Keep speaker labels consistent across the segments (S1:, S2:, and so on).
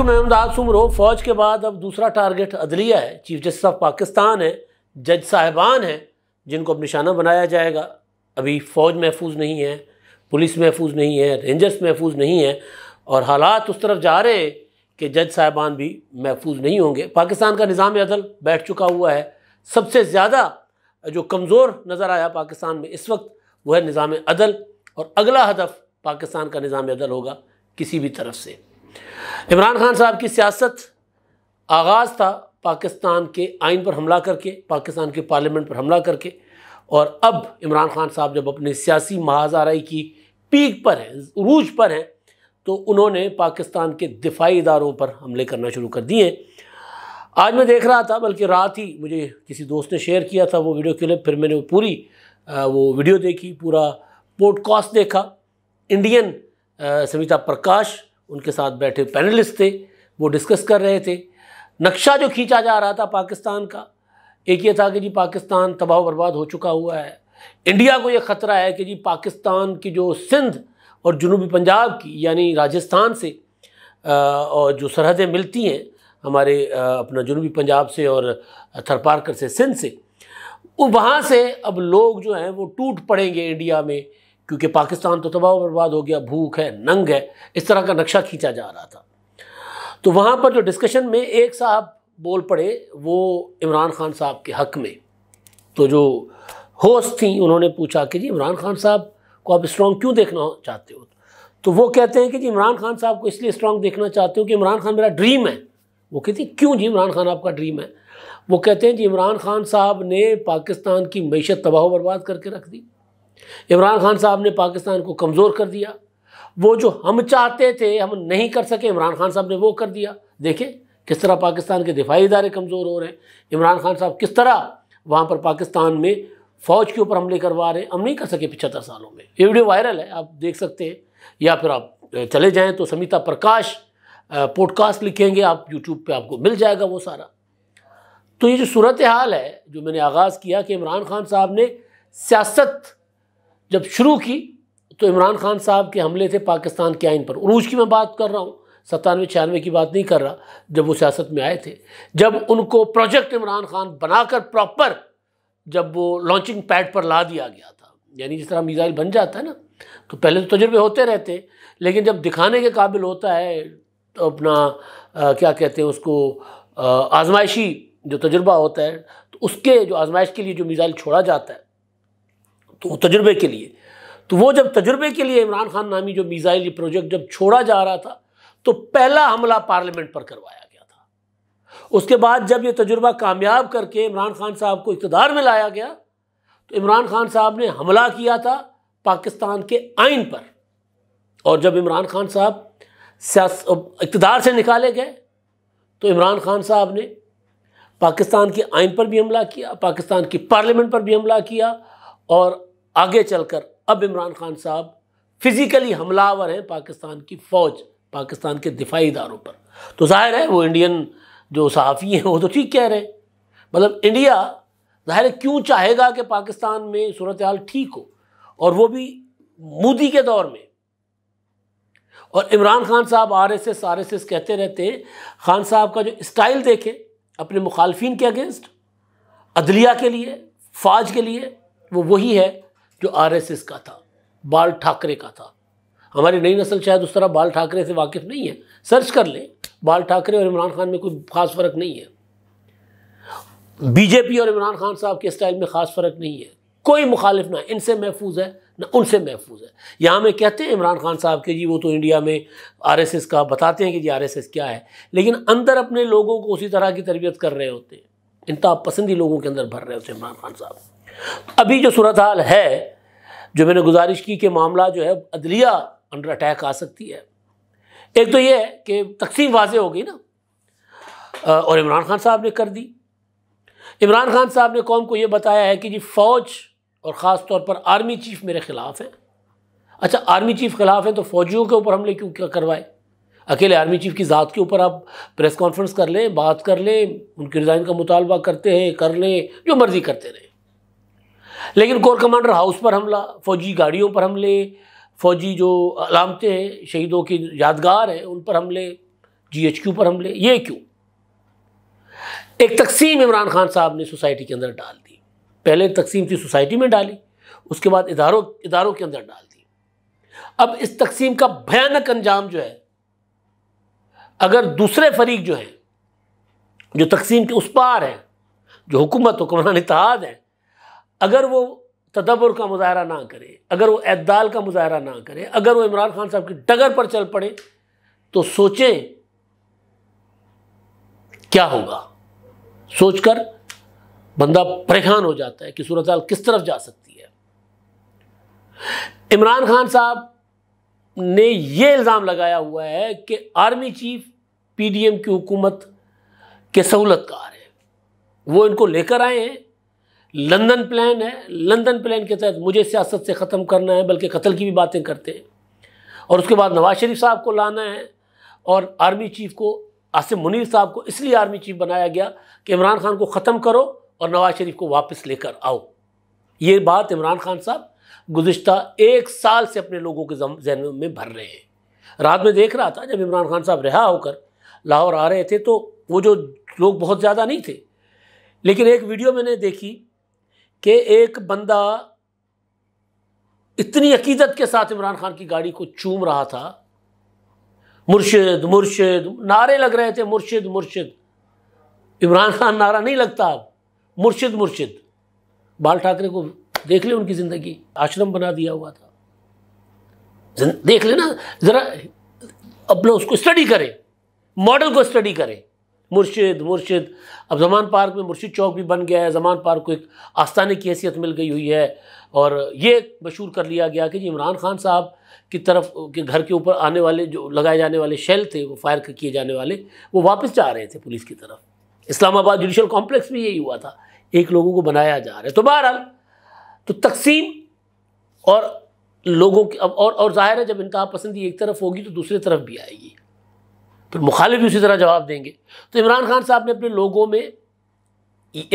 S1: अहमद आसूम रो फौज के बाद अब दूसरा टारगेट अदलिया है चीफ जस्टिस ऑफ पाकिस्तान है जज साहिबान हैं जिनको अब निशाना बनाया जाएगा अभी फ़ौज महफूज नहीं है पुलिस महफूज नहीं है रेंजर्स महफूज नहीं है और हालात उस तरफ जा रहे हैं कि जज साहिबान भी महफूज नहीं होंगे पाकिस्तान का निज़ाम अदल बैठ चुका हुआ है सबसे ज़्यादा जो कमज़ोर नज़र आया पाकिस्तान में इस वक्त वह निज़ाम अदल और अगला हदफ पाकिस्तान का निज़ाम अदल होगा किसी भी तरफ से इमरान खान साहब की सियासत आगाज़ था पाकिस्तान के आइन पर हमला करके पाकिस्तान के पार्लियामेंट पर हमला करके और अब इमरान खान साहब जब अपने सियासी महाजाराई की पीक पर हैं रूज पर हैं तो उन्होंने पाकिस्तान के दिफाई इदारों पर हमले करना शुरू कर दिए आज मैं देख रहा था बल्कि रात ही मुझे किसी दोस्त ने शेयर किया था वो वीडियो क्लिप फिर मैंने वो पूरी वो वीडियो देखी पूरा पॉडकास्ट देखा इंडियन समिता प्रकाश उनके साथ बैठे पैनलिस्ट थे वो डिस्कस कर रहे थे नक्शा जो खींचा जा रहा था पाकिस्तान का एक ये था कि जी पाकिस्तान तबाह बर्बाद हो चुका हुआ है इंडिया को ये ख़तरा है कि जी पाकिस्तान की जो सिंध और जनूबी पंजाब की यानी राजस्थान से और जो सरहदें मिलती हैं हमारे अपना जनूबी पंजाब से और थरपारकर से सिंध से वहाँ से अब लोग जो हैं वो टूट पड़ेंगे इंडिया में क्योंकि पाकिस्तान तो तबाह बर्बाद हो गया भूख है नंग है इस तरह का नक्शा खींचा जा रहा था तो वहाँ पर जो डिस्कशन में एक साहब बोल पड़े वो इमरान खान साहब के हक में तो जो होस्ट थी उन्होंने पूछा कि जी इमरान खान साहब को आप स्ट्रॉन्ग क्यों देखना चाहते हो तो वो कहते हैं कि जी इमरान खान साहब को इसलिए स्ट्रॉन्ग देखना चाहते हो कि इमरान खान मेरा ड्रीम है वो कहती है क्यों जी इमरान खान आपका ड्रीम है वो कहते हैं जी इमरान खान साहब ने पाकिस्तान की मीशत तबाह बर्बाद करके रख दी इमरान खान साहब ने पाकिस्तान को कमज़ोर कर दिया वो जो हम चाहते थे हम नहीं कर सके इमरान खान साहब ने वो कर दिया देखें किस तरह पाकिस्तान के दिफाही इदारे कमज़ोर हो रहे हैं इमरान खान साहब किस तरह वहाँ पर पाकिस्तान में फ़ौज के ऊपर हमले करवा रहे हैं हम नहीं कर सके पिछहत्तर सालों में ये वीडियो वायरल है आप देख सकते हैं या फिर आप चले जाएँ तो समिता प्रकाश पॉडकास्ट लिखेंगे आप यूट्यूब पर आपको मिल जाएगा वो सारा तो ये जो सूरत हाल है जो मैंने आगाज़ किया कि इमरान खान साहब ने सियासत जब शुरू की तो इमरान खान साहब के हमले थे पाकिस्तान के आइन पर उरूज की मैं बात कर रहा हूँ सत्तानवे छियानवे की बात नहीं कर रहा जब वो सियासत में आए थे जब उनको प्रोजेक्ट इमरान खान बनाकर प्रॉपर जब वो लॉन्चिंग पैड पर ला दिया गया था यानी जिस तरह मिज़ाइल बन जाता है ना तो पहले तो तजुर्बे होते रहते लेकिन जब दिखाने के काबिल होता है तो अपना आ, क्या कहते हैं उसको आजमाइशी जो तजुर्बा होता है तो उसके जो आजमाइश के लिए जो मिज़ाइल छोड़ा जाता है तो तजुर्बे के लिए तो वो जब तजुर्बे के लिए इमरान खान नामी जो मिज़ाइल प्रोजेक्ट जब छोड़ा जा रहा था तो पहला हमला पार्लियामेंट पर करवाया गया था उसके बाद जब ये तजुर्बा कामयाब करके इमरान खान साहब को इकतदार में लाया गया तो इमरान खान साहब ने हमला किया था पाकिस्तान के आइन पर और जब इमरान खान साहब इकतदार से निकाले गए तो इमरान खान साहब ने पाकिस्तान के आइन पर भी हमला किया पाकिस्तान की पार्लियामेंट पर भी हमला किया और आगे चलकर अब इमरान खान साहब फिज़िकली हमलावर हैं पाकिस्तान की फ़ौज पाकिस्तान के दिफाई इदारों पर तो ज़ाहिर है वो इंडियन जो सहाफ़ी हैं वो तो ठीक कह रहे हैं मतलब इंडिया ज़ाहिर क्यों चाहेगा कि पाकिस्तान में सूरत हाल ठीक हो और वो भी मोदी के दौर में और इमरान खान साहब R S S R S S कहते रहते हैं खान साहब का जो स्टाइल देखें अपने मुखालफी के अगेंस्ट अदलिया के लिए फौज के लिए वो वही है जो आरएसएस का था बाल ठाकरे का था हमारी नई नस्ल शायद उस तरह बाल ठाकरे से वाकिफ नहीं है सर्च कर ले बाल ठाकरे और इमरान खान में कोई खास फ़र्क नहीं है बीजेपी और इमरान खान साहब के स्टाइल में ख़ास फ़र्क नहीं है कोई मुखालिफ ना इनसे महफूज है ना उनसे महफूज है यहाँ में कहते हैं इमरान खान साहब के जी वो तो इंडिया में आरएसएस का बताते हैं कि जी आरएसएस क्या है लेकिन अंदर अपने लोगों को उसी तरह की तरबियत कर रहे होते हैं इनता पसंदी लोगों के अंदर भर रहे होते हैं इमरान खान साहब अभी जो सूरत हाल है जो मैंने गुजारिश की कि मामला जो है अदलिया अंडर अटैक आ सकती है एक तो ये है कि तकसीम वाज हो गई ना और इमरान खान साहब ने कर दी इमरान खान साहब ने कौम को ये बताया है कि जी फ़ौज और ख़ास तौर पर आर्मी चीफ़ मेरे ख़िलाफ़ हैं अच्छा आर्मी चीफ़ ख़िलाफ़ हैं तो फौजियों के ऊपर हमले क्यों करवाए अकेले आर्मी चीफ़ की ज़ात के ऊपर आप प्रेस कॉन्फ्रेंस कर लें बात कर लें उनके रिज़ाइन का मुतालबा करते हैं कर लें जो मर्ज़ी करते रहें लेकिन कोर कमांडर हाउस पर हमला फौजी गाड़ियों पर हमले फौजी जो अलामते हैं शहीदों की यादगार हैं उन पर हमले जीएचक्यू पर हमले ये क्यों एक तकसीम इमरान खान साहब ने सोसाइटी के अंदर डाल दी पहले तकसीम थी सोसाइटी में डाली उसके बाद इधारों इधारों के अंदर डाल दी अब इस तकसीम का भयानक अंजाम जो है अगर दूसरे फरीक जो हैं जो तकसीम के उस पार हैं जो हुकूमत हुक्मरान इतिहाद हैं अगर वो तदब्बर का मुजाहरा ना करे अगर वो अद्दाल का मुजाहरा ना करे अगर वो इमरान खान साहब की डगर पर चल पड़े तो सोचें क्या होगा सोचकर बंदा परेशान हो जाता है कि सूरत हाल किस तरफ जा सकती है इमरान खान साहब ने यह इल्ज़ाम लगाया हुआ है कि आर्मी चीफ पीडीएम की हुकूमत के सहूलतकार हैं वो इनको लेकर आए हैं लंदन प्लान है लंदन प्लान के तहत मुझे सियासत से ख़त्म करना है बल्कि कत्ल की भी बातें करते हैं और उसके बाद नवाज शरीफ साहब को लाना है और आर्मी चीफ़ को आसिम मुनीर साहब को इसलिए आर्मी चीफ बनाया गया कि इमरान खान को ख़त्म करो और नवाज शरीफ को वापस लेकर आओ ये बात इमरान खान साहब गुज्त एक साल से अपने लोगों के जहन में भर रहे हैं रात में देख रहा था जब इमरान खान साहब रिहा होकर लाहौर आ रहे थे तो वो जो लोग बहुत ज़्यादा नहीं थे लेकिन एक वीडियो मैंने देखी कि एक बंदा इतनी अकीदत के साथ इमरान खान की गाड़ी को चूम रहा था मुर्शिद मुर्शिद नारे लग रहे थे मुर्शिद मुर्शिद इमरान खान नारा नहीं लगता अब मुर्शिद मुर्शिद बाल ठाकरे को देख ले उनकी ज़िंदगी आश्रम बना दिया हुआ था देख लेना ज़रा अपना उसको स्टडी करें मॉडल को स्टडी करें मुर्शिद मुर्शिद अब जमान पार्क में मुर्शिद चौक भी बन गया है जमान पार्क को एक आस्थाने की हैसियत मिल गई हुई है और ये मशहूर कर लिया गया कि इमरान खान साहब की तरफ के घर के ऊपर आने वाले जो लगाए जाने वाले शेल थे वो फायर किए जाने वाले वो वापस जा रहे थे पुलिस की तरफ इस्लामाबाद जुडिशल कॉम्प्लेक्स में यही हुआ था एक लोगों को बनाया जा रहा है तो बहरहाल तो तकसीम और लोगों की अब और और जाहिर है जब इनका पसंदी एक तरफ होगी तो दूसरी तरफ भी आएगी फिर मुखालिफ भी उसी तरह जवाब देंगे तो इमरान खान साहब ने अपने लोगों में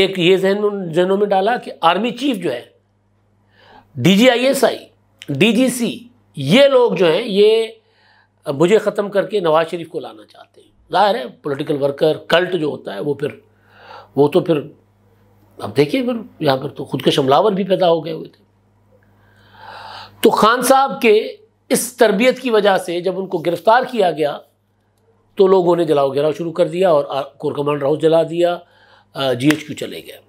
S1: एक ये जहन जहनों में डाला कि आर्मी चीफ जो है D G I S I D G C ये लोग जो हैं ये मुझे ख़त्म करके नवाज शरीफ को लाना चाहते हैं जाहिर है पोलिटिकल वर्कर कल्ट जो होता है वो फिर वो तो फिर अब देखिए फिर यहाँ पर तो खुद के शमलावर भी पैदा हो गए हुए थे तो खान साहब के इस तरबियत की वजह से जब उनको गिरफ्तार किया गया तो लोगों ने जलाओ घेराव शुरू कर दिया और कोर कमांडर हाउस जला दिया जीएचक्यू चले गए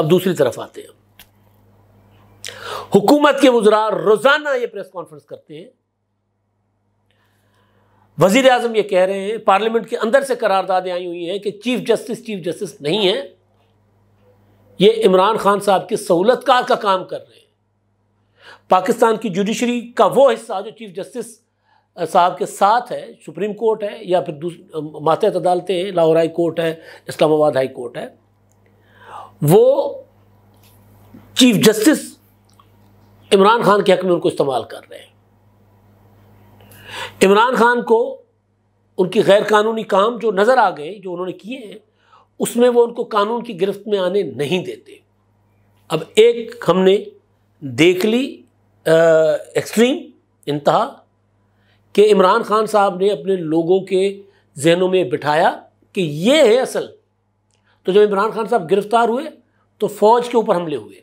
S1: अब दूसरी तरफ आते हैं हुकूमत के वजरा रोजाना ये प्रेस कॉन्फ्रेंस करते हैं वजीर आजम ये कह रहे हैं पार्लियामेंट के अंदर से करारदादें आई हुई हैं कि चीफ जस्टिस चीफ जस्टिस नहीं है ये इमरान खान साहब की सहूलतकार का काम कर रहे हैं पाकिस्तान की जुडिशरी का वो हिस्सा जो चीफ जस्टिस साहब के साथ है सुप्रीम कोर्ट है या फिर मातहत अदालतें हैं लाहौर हाई कोर्ट है इस्लामाबाद हाई कोर्ट है वो चीफ जस्टिस इमरान खान के हक में उनको इस्तेमाल कर रहे हैं इमरान खान को उनकी गैर कानूनी काम जो नज़र आ गए जो उन्होंने किए हैं उसमें वो उनको कानून की गिरफ्त में आने नहीं देते अब एक हमने देख ली एक्सट्रीम इंतहा कि इमरान खान साहब ने अपने लोगों के जहनों में बिठाया कि ये है असल तो जब इमरान खान साहब गिरफ्तार हुए तो फौज के ऊपर हमले हुए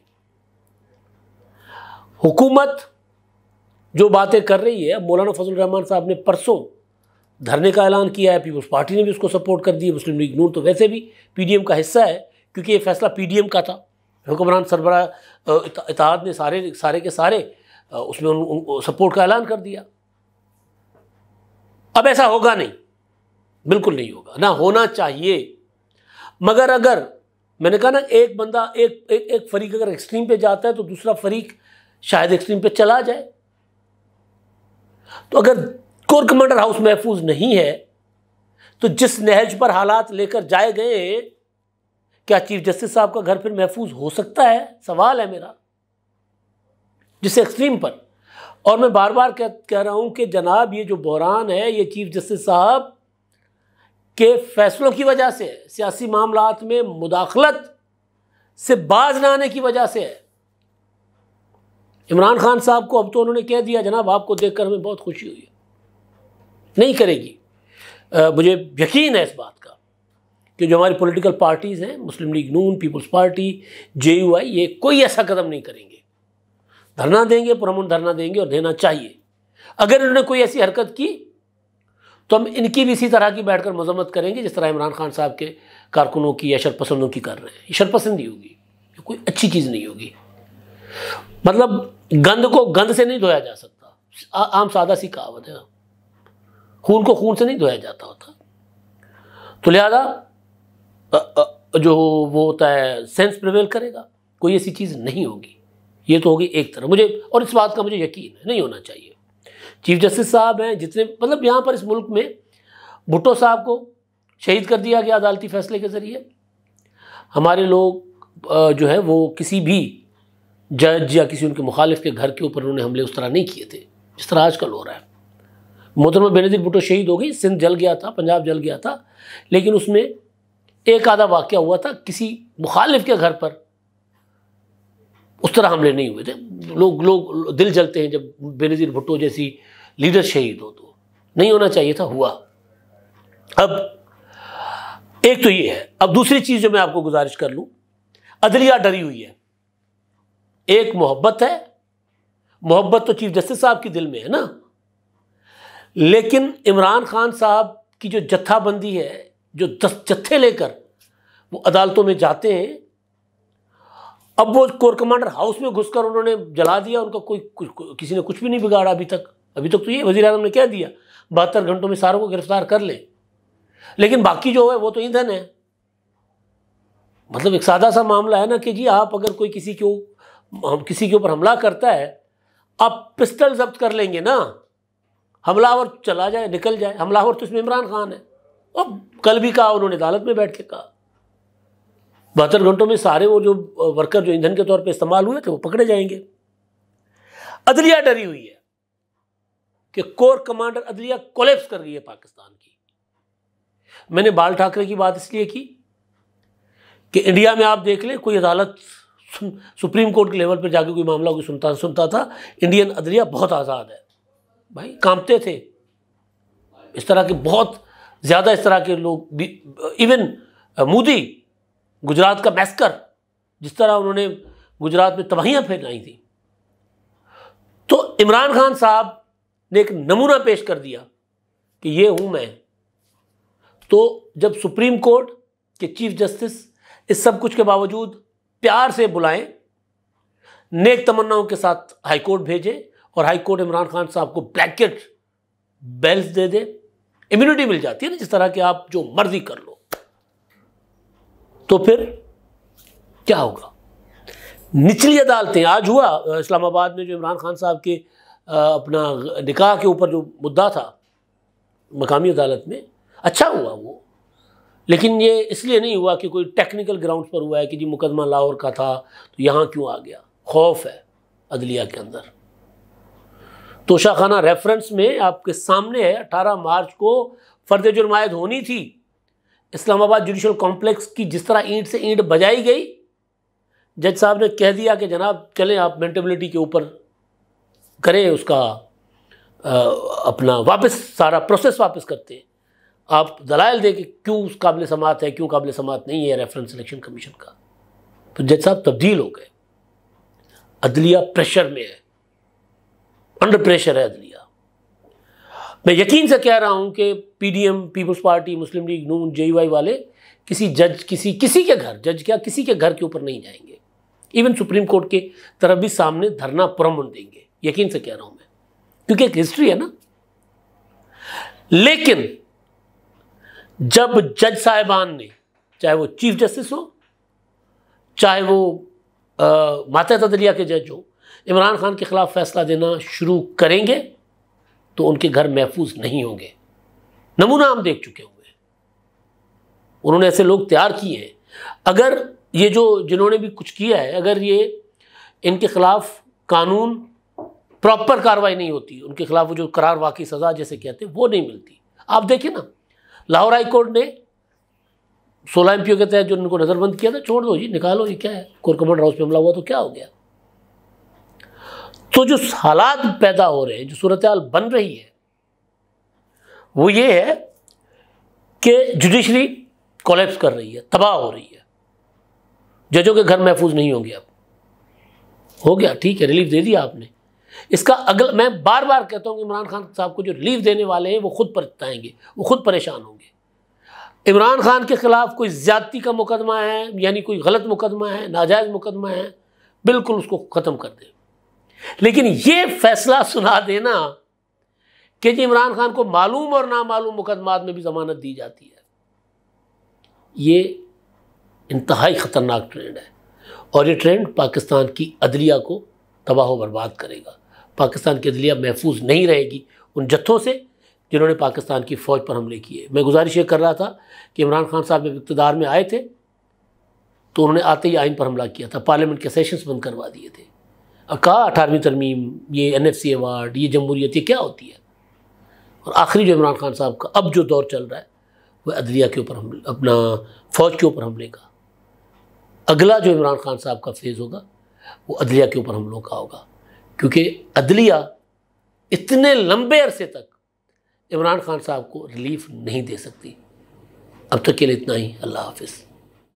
S1: हुकूमत जो बातें कर रही है मौलाना फजल रहमान साहब ने परसों धरने का ऐलान किया है पीपल्स पार्टी ने भी उसको सपोर्ट कर दिया मुस्लिम लीग नूर तो वैसे भी पीडीएम का हिस्सा है क्योंकि ये फैसला पीडीएम का था हुक्मरान सरबरा इतिहाद ने सारे सारे के सारे उसमें उन, उन, उन सपोर्ट का ऐलान कर दिया अब ऐसा होगा नहीं बिल्कुल नहीं होगा ना होना चाहिए मगर अगर मैंने कहा ना एक बंदा एक एक, एक फरीक अगर एक्सट्रीम पे जाता है तो दूसरा फरीक शायद एक्सट्रीम पे चला जाए तो अगर कोर कमांडर हाउस महफूज नहीं है तो जिस नहज पर हालात लेकर जाए गए क्या चीफ जस्टिस साहब का घर फिर महफूज हो सकता है सवाल है मेरा जिस एक्सट्रीम पर और मैं बार बार कह कह रहा हूँ कि जनाब ये जो बहरान है ये चीफ जस्टिस साहब के फैसलों की वजह से है सियासी मामला में मुदाखलत से बाज न आने की वजह से है इमरान खान साहब को अब तो उन्होंने कह दिया जनाब आपको देखकर हमें बहुत खुशी हुई नहीं करेगी आ, मुझे यकीन है इस बात का कि जो हमारी पॉलिटिकल पार्टीज़ हैं Muslim League Noon Peoples Party J U I ये कोई ऐसा कदम नहीं करेंगे धरना देंगे पुरमुन धरना देंगे और देना चाहिए अगर इन्होंने कोई ऐसी हरकत की तो हम इनकी भी इसी तरह की बैठकर मजम्मत करेंगे जिस तरह इमरान खान साहब के कारकुनों की या शरपसंदों की कर रहे हैं ये शरपसंदी होगी ये कोई अच्छी चीज़ नहीं होगी मतलब गंद को गंद से नहीं धोया जा सकता आ, आम सादा सी कहावत है खून को खून से नहीं धोया जाता होता तो लिहाजा जो वो होता है सेंस प्रिवेल करेगा कोई ऐसी चीज़ नहीं होगी ये तो होगी एक तरफ मुझे और इस बात का मुझे यकीन है नहीं होना चाहिए चीफ जस्टिस साहब हैं जितने मतलब यहाँ पर इस मुल्क में भुट्टो साहब को शहीद कर दिया गया अदालती फैसले के ज़रिए हमारे लोग जो है वो किसी भी जज या किसी उनके मुखालिफ के घर के ऊपर उन्होंने हमले उस तरह नहीं किए थे जिस तरह आजकल हो रहा है मोहतरमा बेनजीर भुट्टो शहीद हो गई सिंध जल गया था पंजाब जल गया था लेकिन उसमें एक आधा वाक्य हुआ था किसी मुखालिफ के घर पर उस तरह हमले नहीं हुए थे लोग लोग दिल जलते हैं जब बेनजीर भुट्टो जैसी लीडर शहीद हो तो नहीं होना चाहिए था हुआ अब एक तो ये है अब दूसरी चीज़ जो मैं आपको गुजारिश कर लूँ अदलिया डरी हुई है एक मोहब्बत है मोहब्बत तो चीफ जस्टिस साहब के दिल में है ना लेकिन इमरान खान साहब की जो जत्थाबंदी है जो दस जत्थे लेकर वो अदालतों में जाते हैं अब वो कोर कमांडर हाउस में घुसकर उन्होंने जला दिया उनका कोई किसी ने कुछ भी नहीं बिगाड़ा अभी तक अभी तक तो ये वजीर अजम ने कह दिया बहत्तर घंटों में सारों को गिरफ्तार कर लें लेकिन बाकी जो है वो तो ईंधन है मतलब एक सादा सा मामला है ना कि जी आप अगर कोई किसी के किसी के ऊपर हमला करता है आप पिस्टल जब्त कर लेंगे ना हमलावर चला जाए निकल जाए हमलावर तो इसमें इमरान खान है और कल भी कहा उन्होंने अदालत में बैठ के कहा बहत्तर घंटों में सारे वो जो वर्कर जो ईंधन के तौर पे इस्तेमाल हुए थे वो पकड़े जाएंगे अदलिया डरी हुई है कि कोर कमांडर अदलिया कोलेप्स कर गई है पाकिस्तान की मैंने बाल ठाकरे की बात इसलिए की कि इंडिया में आप देख लें कोई अदालत सुप्रीम कोर्ट के लेवल पर जाके कोई मामला कोई सुनता सुनता था इंडियन अदलिया बहुत आज़ाद है भाई कांपते थे इस तरह के बहुत ज़्यादा इस तरह के लोग इवन मोदी गुजरात का मैस्कर जिस तरह उन्होंने गुजरात में तबाहियाँ फैलाई थी तो इमरान खान साहब ने एक नमूना पेश कर दिया कि ये हूं मैं तो जब सुप्रीम कोर्ट के चीफ जस्टिस इस सब कुछ के बावजूद प्यार से बुलाएं नेक तमन्नाओं के साथ हाई कोर्ट भेजे और हाई कोर्ट इमरान खान साहब को ब्लैकेट बेल्स दे दे इम्यूनिटी मिल जाती है ना जिस तरह के आप जो मर्जी कर लो तो फिर क्या होगा निचली अदालतें आज हुआ इस्लामाबाद में जो इमरान खान साहब के अपना निकाह के ऊपर जो मुद्दा था मकामी अदालत में अच्छा हुआ वो लेकिन ये इसलिए नहीं हुआ कि कोई टेक्निकल ग्राउंड्स पर हुआ है कि जी मुकदमा लाहौर का था तो यहाँ क्यों आ गया खौफ है अदलिया के अंदर तोशाखाना रेफरेंस में आपके सामने है अठारह मार्च को फर्द जुर्मायद होनी थी इस्लामाबाद जुडिशल कॉम्प्लेक्स की जिस तरह ईंट से ईंट बजाई गई जज साहब ने कह दिया कि जनाब चलें आप मेंटेबिलिटी के ऊपर करें उसका आ, अपना वापस सारा प्रोसेस वापस करते हैं आप दलाल दें कि क्यों उस काबिल समात है क्यों काबिल समात नहीं है रेफरेंस सिलेक्शन कमीशन का तो जज साहब तब्दील हो गए अदलिया प्रेशर में है अंडर प्रेशर है अदलिया मैं यकीन से कह रहा हूं कि पीडीएम पीपुल्स पार्टी मुस्लिम लीग नून जे वाले किसी जज किसी किसी के घर जज क्या किसी के घर के ऊपर नहीं जाएंगे इवन सुप्रीम कोर्ट के तरफ भी सामने धरना प्रमण देंगे यकीन से कह रहा हूं मैं क्योंकि एक हिस्ट्री है ना लेकिन जब जज साहिबान ने चाहे वो चीफ जस्टिस हो चाहे वो माता अदलिया के जज हो इमरान खान के ख़िलाफ़ फैसला देना शुरू करेंगे तो उनके घर महफूज नहीं होंगे नमूना हम देख चुके हुए उन्होंने ऐसे लोग तैयार किए हैं अगर ये जो जिन्होंने भी कुछ किया है अगर ये इनके खिलाफ कानून प्रॉपर कार्रवाई नहीं होती उनके खिलाफ जो करार वाकई सज़ा जैसे कहते हैं वो नहीं मिलती आप देखिए ना लाहौर हाई कोर्ट ने सोलह एम के तहत जो उनको नज़रबंद किया था छोड़ दो जी निकालो ये क्या है कोर कमांड हाउस पर हमला हुआ तो क्या हो गया तो जो हालात पैदा हो रहे हैं जो सूरत हाल बन रही है वो ये है कि जुडिशरी कोलेप्स कर रही है तबाह हो रही है जजों के घर महफूज नहीं होंगे अब हो गया ठीक है रिलीफ दे दिया आपने इसका अगल मैं बार बार कहता हूँ इमरान खान साहब को जो रिलीफ देने वाले हैं वो खुद पछताएंगे वो खुद परेशान होंगे इमरान खान के ख़िलाफ़ कोई ज़्यादती का मुकदमा है यानी कोई गलत मुकदमा है नाजायज़ मुकदमा है बिल्कुल उसको ख़त्म कर दें लेकिन ये फैसला सुना देना कि जी इमरान खान को मालूम और नामालूम मुकदमात में भी जमानत दी जाती है ये इंतहाई ख़तरनाक ट्रेंड है और ये ट्रेंड पाकिस्तान की अदलिया को तबाह बर्बाद करेगा पाकिस्तान की अदलिया महफूज नहीं रहेगी उन जत्थों से जिन्होंने पाकिस्तान की फ़ौज पर हमले किए मैं गुजारिश ये कर रहा था कि इमरान खान साहब जब इकतदार में आए थे तो उन्होंने आते ही आइन पर हमला किया था पार्लियामेंट के सेशंस बंद करवा दिए थे कहा अठारहवीं तरमीम ये एन एफ सी अवार्ड ये जमहूरीत ये क्या होती है और आखिरी जो इमरान खान साहब का अब जो दौर चल रहा है वह अदलिया के ऊपर हम अपना फ़ौज के ऊपर हमले का अगला जो इमरान खान साहब का फेज़ होगा वो अदलिया के ऊपर हमलों का होगा क्योंकि अदलिया इतने लंबे अरसे तक इमरान खान साहब को रिलीफ नहीं दे सकती अब तक के लिए इतना ही अल्लाह हाफिज़